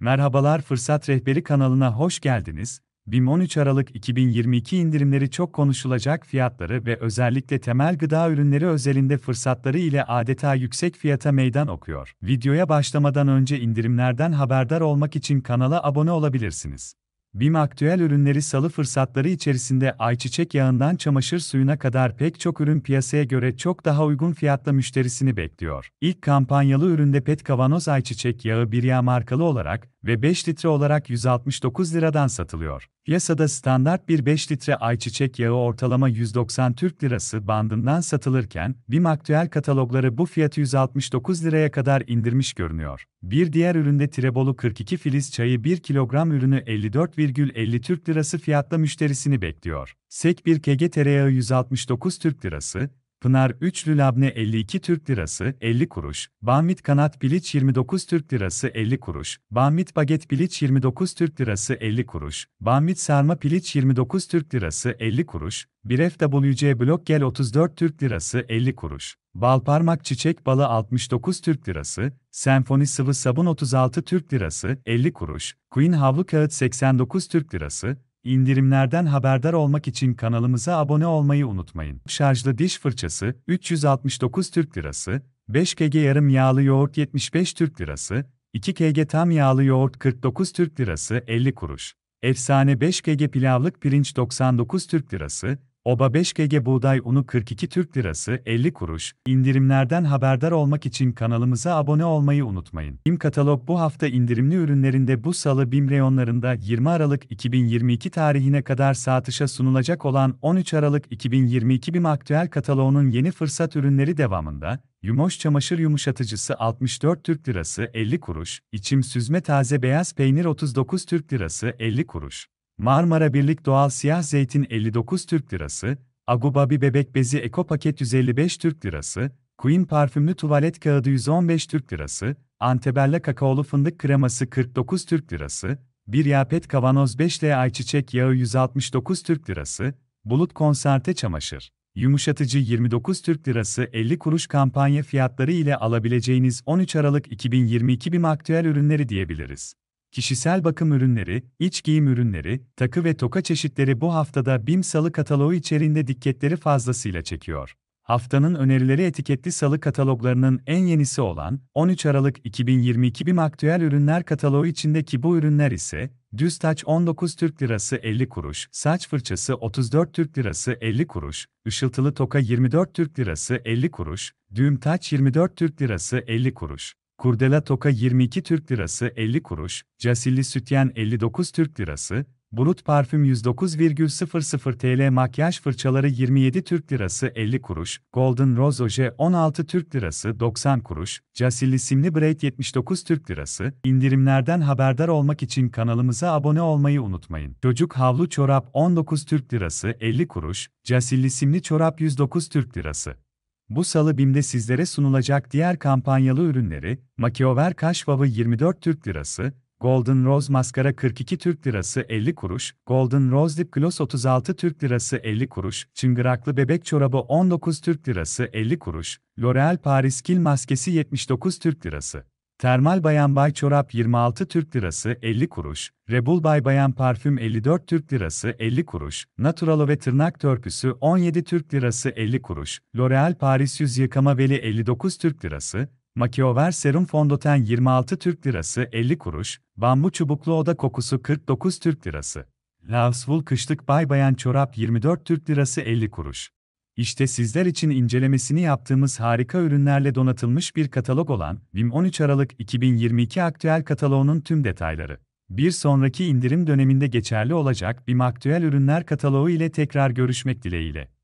Merhabalar Fırsat Rehberi kanalına hoş geldiniz. BİM 13 Aralık 2022 indirimleri çok konuşulacak fiyatları ve özellikle temel gıda ürünleri özelinde fırsatları ile adeta yüksek fiyata meydan okuyor. Videoya başlamadan önce indirimlerden haberdar olmak için kanala abone olabilirsiniz. BİM aktüel ürünleri salı fırsatları içerisinde ayçiçek yağından çamaşır suyuna kadar pek çok ürün piyasaya göre çok daha uygun fiyatla müşterisini bekliyor. İlk kampanyalı üründe pet kavanoz ayçiçek yağı bir yağ markalı olarak, ve 5 litre olarak 169 liradan satılıyor. Piyasada standart bir 5 litre ayçiçek yağı ortalama 190 Türk Lirası bandından satılırken, BİM aktüel katalogları bu fiyatı 169 liraya kadar indirmiş görünüyor. Bir diğer üründe trebolu 42 filiz çayı 1 kilogram ürünü 54,50 Türk Lirası fiyatla müşterisini bekliyor. Sek bir kg tereyağı 169 Türk Lirası, Pınar Üçlü Labne 52 Türk Lirası 50 kuruş, Bamit Kanat Piliç 29 Türk Lirası 50 kuruş, Bamit Baget Piliç 29 Türk Lirası 50 kuruş, Bamit Sarma Piliç 29 Türk Lirası 50 kuruş, bir FWC Blok Gel 34 Türk Lirası 50 kuruş, Balparmak Çiçek Balı 69 Türk Lirası, Senfoni Sıvı Sabun 36 Türk Lirası 50 kuruş, Queen Havlu Kağıt 89 Türk Lirası, İndirimlerden haberdar olmak için kanalımıza abone olmayı unutmayın. Şarjlı diş fırçası 369 Türk Lirası, 5 kg yarım yağlı yoğurt 75 Türk Lirası, 2 kg tam yağlı yoğurt 49 Türk Lirası 50 kuruş. Efsane 5 kg pilavlık pirinç 99 Türk Lirası, Oba 5 kg buğday unu 42 Türk Lirası 50 kuruş. İndirimlerden haberdar olmak için kanalımıza abone olmayı unutmayın. Bim Katalog bu hafta indirimli ürünlerinde bu salı Bim reyonlarında 20 Aralık 2022 tarihine kadar satışa sunulacak olan 13 Aralık 2022 bim Aktüel Kataloğu'nun yeni fırsat ürünleri devamında Yumoş çamaşır yumuşatıcısı 64 Türk Lirası 50 kuruş, içim süzme taze beyaz peynir 39 Türk Lirası 50 kuruş. Marmara Birlik Doğal Siyah Zeytin 59 Türk Lirası, Agubabi Bebek Bezi Eko Paket 155 Türk Lirası, Queen Parfümlü Tuvalet Kağıdı 115 Türk Lirası, Antebella Kakaolu Fındık Kreması 49 Türk Lirası, bir yapet kavanoz 5L ayçiçek yağı 169 Türk Lirası, bulut konserte çamaşır, yumuşatıcı 29 Türk Lirası 50 kuruş kampanya fiyatları ile alabileceğiniz 13 Aralık 2022 BİM aktüel ürünleri diyebiliriz. Kişisel bakım ürünleri, iç giyim ürünleri, takı ve toka çeşitleri bu haftada BİM Salı kataloğu içerisinde dikkatleri fazlasıyla çekiyor. Haftanın önerileri etiketli salı kataloglarının en yenisi olan 13 Aralık 2022 BİM Aktüel Ürünler kataloğu içindeki bu ürünler ise düz taç 19 Türk Lirası 50 kuruş, saç fırçası 34 Türk Lirası 50 kuruş, ışıltılı toka 24 Türk Lirası 50 kuruş, düğüm taç 24 Türk Lirası 50 kuruş. Kurdela toka 22 Türk lirası 50 kuruş, Casilli sütyen 59 Türk lirası, Bulut parfüm 109,00 TL makyaj fırçaları 27 Türk lirası 50 kuruş, Golden Rose Oje 16 Türk lirası 90 kuruş, Casilli simli braid 79 Türk lirası. İndirimlerden haberdar olmak için kanalımıza abone olmayı unutmayın. Çocuk havlu çorap 19 Türk lirası 50 kuruş, Casilli simli çorap 109 Türk lirası. Bu salı BİM'de sizlere sunulacak diğer kampanyalı ürünleri, Makiover Kaş Wave'ı 24 Türk Lirası, Golden Rose Maskara 42 Türk Lirası 50 kuruş, Golden Rose Lip Gloss 36 Türk Lirası 50 kuruş, Çıngıraklı Bebek Çorabı 19 Türk Lirası 50 kuruş, L'Oreal Paris Kil Maskesi 79 Türk Lirası. Termal Bayan Bay Çorap 26 Türk Lirası 50 kuruş, Rebul Bay Bayan Parfüm 54 Türk Lirası 50 kuruş, Naturalo ve Tırnak Törpüsü 17 Türk Lirası 50 kuruş, L'Oreal Paris Yüz Yıkama Veli 59 Türk Lirası, Makiover Serum Fondoten 26 Türk Lirası 50 kuruş, Bambu Çubuklu Oda Kokusu 49 Türk Lirası. Lavsvul Kışlık Bay Bayan Çorap 24 Türk Lirası 50 kuruş. İşte sizler için incelemesini yaptığımız harika ürünlerle donatılmış bir katalog olan BİM 13 Aralık 2022 aktüel kataloğunun tüm detayları. Bir sonraki indirim döneminde geçerli olacak BİM aktüel ürünler kataloğu ile tekrar görüşmek dileğiyle.